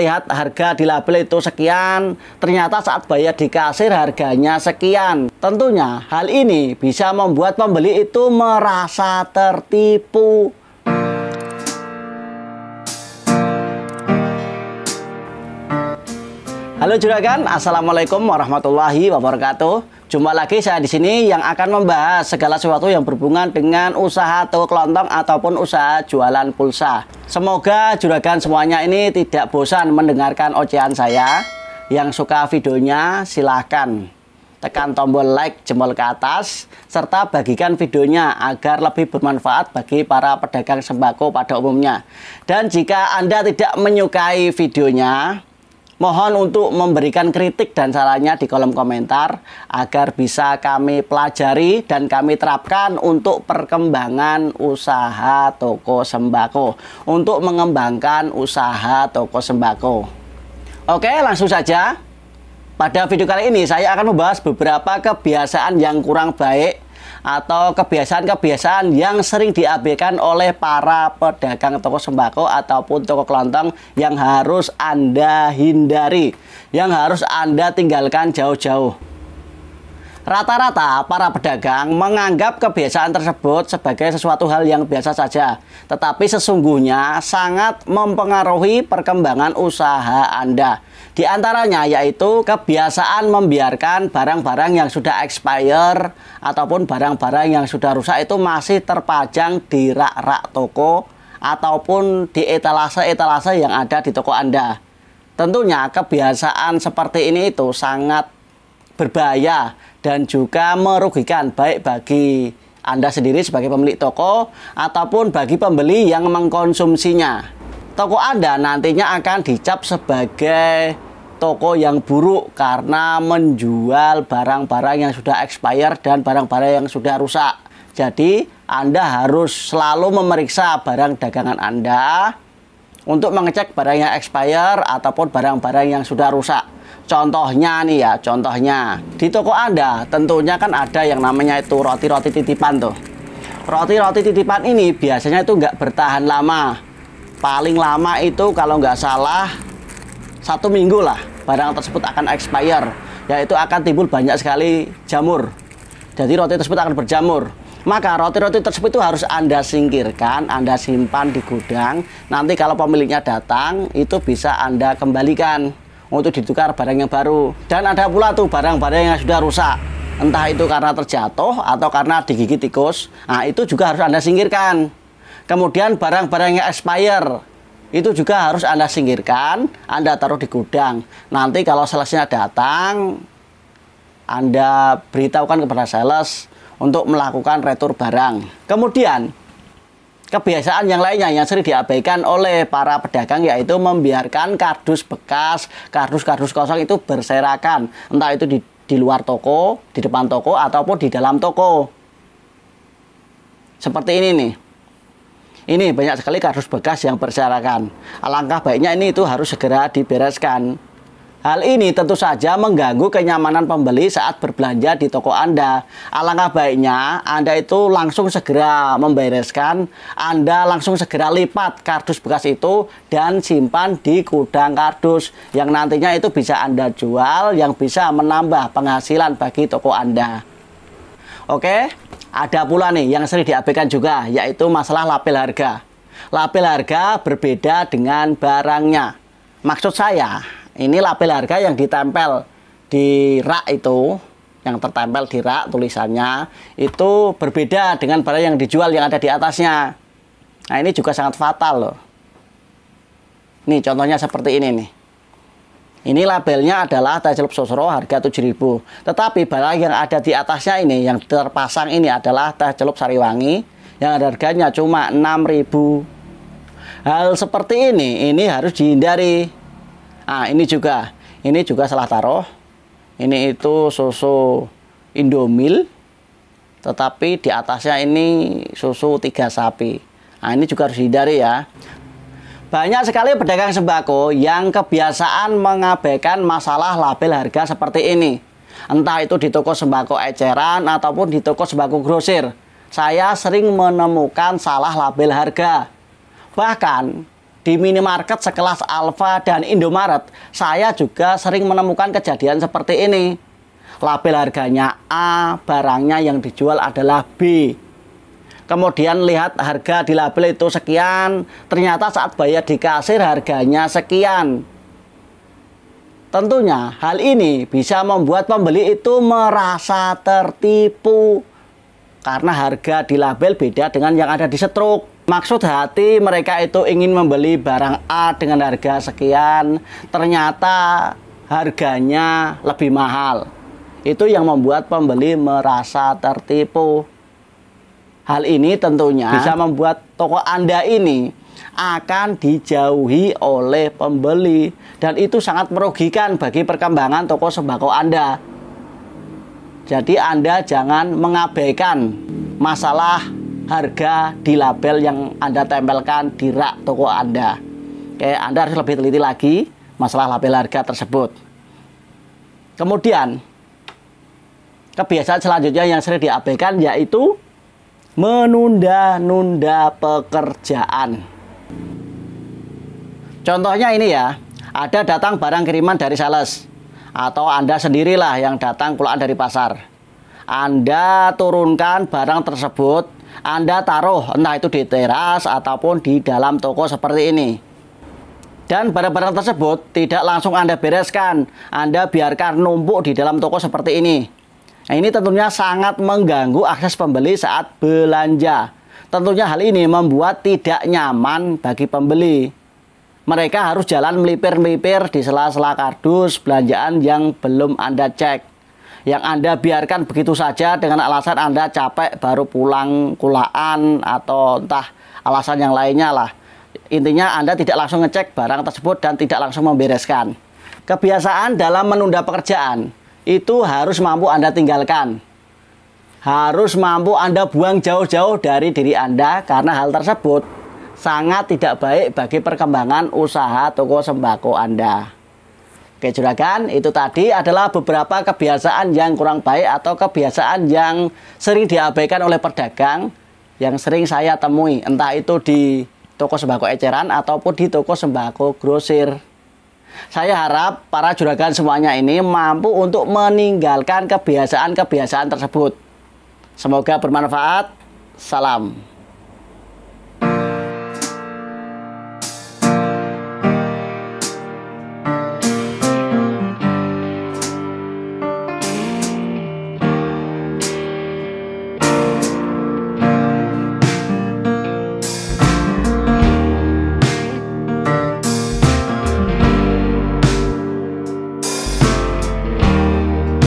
lihat harga di label itu sekian, ternyata saat bayar di kasir harganya sekian. Tentunya hal ini bisa membuat pembeli itu merasa tertipu. Halo juragan, Assalamualaikum warahmatullahi wabarakatuh Jumpa lagi saya di sini yang akan membahas segala sesuatu yang berhubungan dengan usaha atau kelontong ataupun usaha jualan pulsa. Semoga juragan semuanya ini tidak bosan mendengarkan ocehan saya. Yang suka videonya silahkan tekan tombol like jempol ke atas serta bagikan videonya agar lebih bermanfaat bagi para pedagang sembako pada umumnya. Dan jika Anda tidak menyukai videonya, Mohon untuk memberikan kritik dan salahnya di kolom komentar agar bisa kami pelajari dan kami terapkan untuk perkembangan usaha toko sembako, untuk mengembangkan usaha toko sembako. Oke, langsung saja. Pada video kali ini saya akan membahas beberapa kebiasaan yang kurang baik atau kebiasaan-kebiasaan yang sering diabaikan oleh para pedagang toko sembako ataupun toko kelontong yang harus Anda hindari, yang harus Anda tinggalkan jauh-jauh. Rata-rata para pedagang menganggap kebiasaan tersebut sebagai sesuatu hal yang biasa saja, tetapi sesungguhnya sangat mempengaruhi perkembangan usaha Anda di antaranya yaitu kebiasaan membiarkan barang-barang yang sudah expire ataupun barang-barang yang sudah rusak itu masih terpajang di rak-rak toko ataupun di etalase-etalase yang ada di toko Anda. Tentunya kebiasaan seperti ini itu sangat berbahaya dan juga merugikan baik bagi Anda sendiri sebagai pemilik toko ataupun bagi pembeli yang mengkonsumsinya toko Anda nantinya akan dicap sebagai toko yang buruk karena menjual barang-barang yang sudah expired dan barang-barang yang sudah rusak. Jadi, Anda harus selalu memeriksa barang dagangan Anda untuk mengecek barang yang expired ataupun barang-barang yang sudah rusak. Contohnya nih ya, contohnya di toko Anda tentunya kan ada yang namanya itu roti-roti titipan tuh. Roti-roti titipan ini biasanya itu nggak bertahan lama paling lama itu kalau nggak salah satu minggu lah barang tersebut akan expire yaitu akan timbul banyak sekali jamur jadi roti tersebut akan berjamur maka roti-roti tersebut itu harus Anda singkirkan, Anda simpan di gudang. Nanti kalau pemiliknya datang, itu bisa Anda kembalikan untuk ditukar barang yang baru. Dan ada pula tuh barang-barang yang sudah rusak. Entah itu karena terjatuh atau karena digigit tikus. Nah, itu juga harus Anda singkirkan. Kemudian barang-barang yang expire itu juga harus Anda singkirkan, Anda taruh di gudang. Nanti kalau salesnya datang, Anda beritahukan kepada sales untuk melakukan retur barang. Kemudian, kebiasaan yang lainnya yang sering diabaikan oleh para pedagang yaitu membiarkan kardus bekas, kardus-kardus kosong itu berserakan. Entah itu di, di luar toko, di depan toko, ataupun di dalam toko. Seperti ini nih. Ini banyak sekali kardus bekas yang berserakan. Alangkah baiknya ini itu harus segera dibereskan. Hal ini tentu saja mengganggu kenyamanan pembeli saat berbelanja di toko Anda. Alangkah baiknya Anda itu langsung segera membereskan, Anda langsung segera lipat kardus bekas itu dan simpan di gudang kardus yang nantinya itu bisa Anda jual yang bisa menambah penghasilan bagi toko Anda. Oke, ada pula nih yang sering diabaikan juga, yaitu masalah label harga. Label harga berbeda dengan barangnya. Maksud saya, ini label harga yang ditempel di rak itu, yang tertempel di rak tulisannya, itu berbeda dengan barang yang dijual yang ada di atasnya. Nah ini juga sangat fatal loh. Nih contohnya seperti ini nih. Ini labelnya adalah Tajelup sosro harga 7000 Tetapi barang yang ada di atasnya ini yang terpasang ini adalah Tajelup sariwangi yang harganya cuma 6000 Hal seperti ini, ini harus dihindari Ah ini juga, ini juga salah taruh Ini itu susu indomil Tetapi di atasnya ini susu tiga sapi Nah ini juga harus dihindari ya banyak sekali pedagang sembako yang kebiasaan mengabaikan masalah label harga seperti ini. Entah itu di toko sembako eceran ataupun di toko sembako grosir. Saya sering menemukan salah label harga. Bahkan di minimarket sekelas Alfa dan Indomaret, saya juga sering menemukan kejadian seperti ini. Label harganya A, barangnya yang dijual adalah B kemudian lihat harga di label itu sekian, ternyata saat bayar di kasir harganya sekian. Tentunya hal ini bisa membuat pembeli itu merasa tertipu karena harga di label beda dengan yang ada di setruk. Maksud hati mereka itu ingin membeli barang A dengan harga sekian, ternyata harganya lebih mahal. Itu yang membuat pembeli merasa tertipu. Hal ini tentunya bisa membuat toko Anda ini akan dijauhi oleh pembeli dan itu sangat merugikan bagi perkembangan toko sembako Anda. Jadi Anda jangan mengabaikan masalah harga di label yang Anda tempelkan di rak toko Anda. Oke, Anda harus lebih teliti lagi masalah label harga tersebut. Kemudian, kebiasaan selanjutnya yang sering diabaikan yaitu menunda-nunda pekerjaan. Contohnya ini ya, ada datang barang kiriman dari sales atau Anda sendirilah yang datang kulaan dari pasar. Anda turunkan barang tersebut, Anda taruh entah itu di teras ataupun di dalam toko seperti ini. Dan barang-barang tersebut tidak langsung Anda bereskan, Anda biarkan numpuk di dalam toko seperti ini Nah, ini tentunya sangat mengganggu akses pembeli saat belanja. Tentunya hal ini membuat tidak nyaman bagi pembeli. Mereka harus jalan melipir-melipir di sela-sela kardus belanjaan yang belum Anda cek. Yang Anda biarkan begitu saja dengan alasan Anda capek baru pulang kulaan atau entah alasan yang lainnya lah. Intinya Anda tidak langsung ngecek barang tersebut dan tidak langsung membereskan. Kebiasaan dalam menunda pekerjaan itu harus mampu Anda tinggalkan. Harus mampu Anda buang jauh-jauh dari diri Anda karena hal tersebut sangat tidak baik bagi perkembangan usaha toko sembako Anda. Oke juragan, itu tadi adalah beberapa kebiasaan yang kurang baik atau kebiasaan yang sering diabaikan oleh pedagang yang sering saya temui, entah itu di toko sembako eceran ataupun di toko sembako grosir. Saya harap para juragan semuanya ini mampu untuk meninggalkan kebiasaan-kebiasaan tersebut. Semoga bermanfaat. Salam.